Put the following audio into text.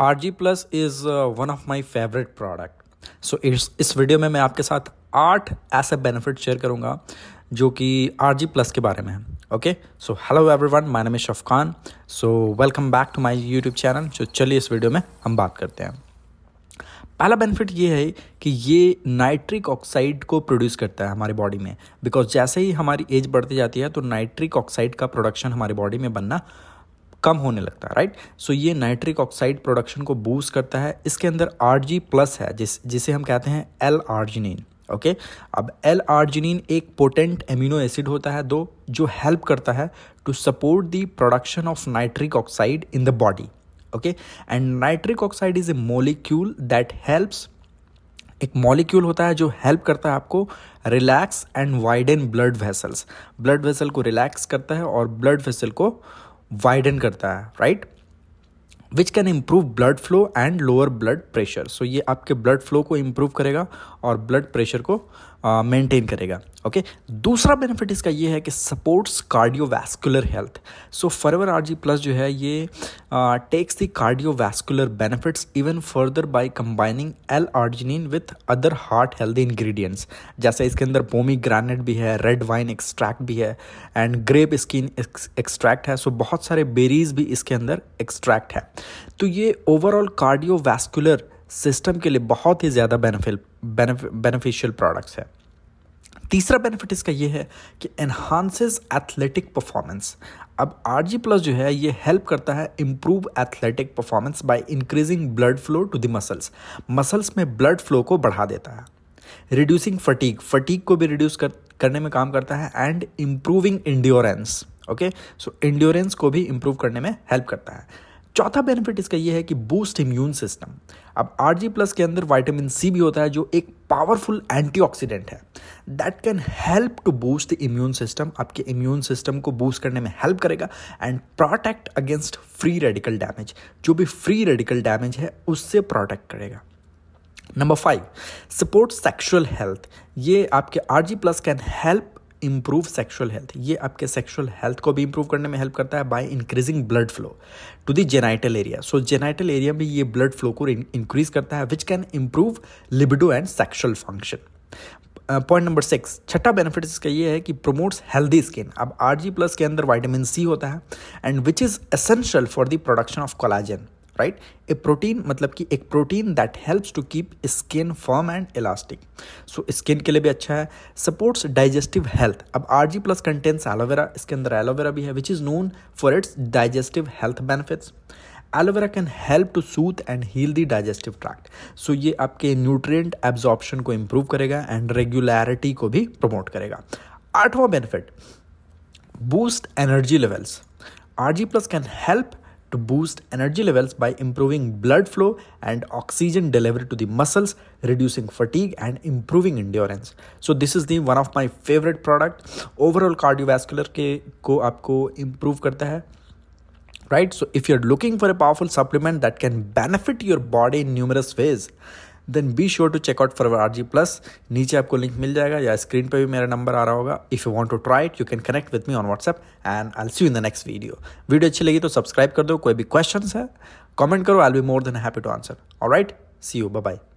RG Plus is uh, one of my favorite product. So so, इस इस video में मैं आपके साथ आठ ऐसे बेनिफिट शेयर करूंगा जो कि आर जी प्लस के बारे में है okay so hello one my name is Khan so welcome back to my YouTube channel so चलिए इस वीडियो में हम बात करते हैं पहला बेनिफिट ये है कि ये नाइट्रिक ऑक्साइड को प्रोड्यूस करता है हमारी बॉडी में बिकॉज जैसे ही हमारी एज बढ़ती जाती है तो नाइट्रिक ऑक्साइड का प्रोडक्शन हमारी बॉडी में बनना कम होने लगता है राइट सो ये नाइट्रिक ऑक्साइड प्रोडक्शन को बूस्ट करता है इसके अंदर आर जी प्लस है जिस जिसे हम कहते हैं एल आर्जिनिन ओके अब एल आर्जिनिन एक पोटेंट एमिनो एसिड होता है दो जो हेल्प करता है to support the production of nitric oxide in the body okay and nitric oxide is a molecule that helps एक मॉलिक्यूल होता है जो हेल्प करता है आपको relax and widen blood vessels blood vessel को रिलैक्स करता है और ब्लड वेसल को वाइडन करता है right which can improve blood flow and lower blood pressure so ये आपके ब्लड फ्लो को इम्प्रूव करेगा और ब्लड प्रेशर को मेंटेन uh, करेगा ओके दूसरा बेनिफिट इसका ये है कि supports cardiovascular health so forever R G plus जो है ये takes the cardiovascular benefits even further by combining L arginine with other heart healthy ingredients जैसे इसके अंदर पोमी ग्रैनेट भी है रेड वाइन एक्सट्रैक्ट भी है एंड ग्रेप स्किन एक्सट्रैक्ट है सो so बहुत सारे बेरीज भी इसके अंदर एक्सट्रैक्ट है तो ये ओवरऑल कार्डियोवैस्कुलर सिस्टम के लिए बहुत ही ज़्यादा बेनिफिट बेनिफिशियल प्रोडक्ट्स है तीसरा बेनिफिट इसका ये है कि एनहांसेस एथलेटिक परफॉर्मेंस अब आर जी प्लस जो है ये हेल्प करता है improve athletic performance by increasing blood flow to the muscles muscles में ब्लड फ्लो को बढ़ा देता है रिड्यूसिंग फटीक फटीक को भी रिड्यूस कर, करने में काम करता है and improving endurance okay so endurance को भी इम्प्रूव करने में हेल्प करता है चौथा बेनिफिट इसका ये है कि बूस्ट इम्यून सिस्टम अब आर जी प्लस के अंदर वाइटामिन सी भी होता है जो एक पावरफुल एंटीऑक्सीडेंट है that can help to boost the immune system आपके इम्यून सिस्टम को बूस्ट करने में हेल्प करेगा and protect against free radical damage जो भी फ्री रेडिकल डैमेज है उससे प्रोटेक्ट करेगा number five support sexual health ये आपके R G plus can help improve sexual health ये आपके सेक्शुअल हेल्थ को भी इम्प्रूव करने में हेल्प करता है by increasing blood flow to the genital area so genital area में ये ब्लड फ्लो को इंक्रीज करता है which can improve libido and sexual function point number six छठा बेनिफिट इसका ये है कि प्रोमोट्स हेल्दी स्किन अब आर जी प्लस के अंदर वाइटामिन सी होता है and which is essential for the production of collagen right a protein मतलब कि एक protein that helps to keep skin firm and elastic so skin के लिए भी अच्छा है सपोर्ट्स डाइजेस्टिव हेल्थ अब R G plus contents aloe vera इसके अंदर एलोवेरा भी है which is known for its digestive health benefits aloe vera can help to soothe and heal the digestive tract so ये आपके न्यूट्रिएंट एब्जॉर्प्शन को इम्प्रूव करेगा and regularity को भी प्रमोट करेगा आठवां benefit boost energy levels R G plus can help to boost energy levels by improving blood flow and oxygen delivery to the muscles, reducing fatigue and improving endurance. So this is the one of my favorite product. Overall cardiovascular ke ko आपको improve karta hai, right? So if you're looking for a powerful supplement that can benefit your body in numerous ways then be sure to check out for R G plus नीचे आपको link मिल जाएगा या screen पर भी मेरा number आ रहा होगा if you want to try it you can connect with me on WhatsApp and I see in the next video video अच्छी लगी तो सब्सक्राइब कर दो कोई भी क्वेश्चन है कॉमेंट करो I be more than happy to answer और राइट सी यू बाय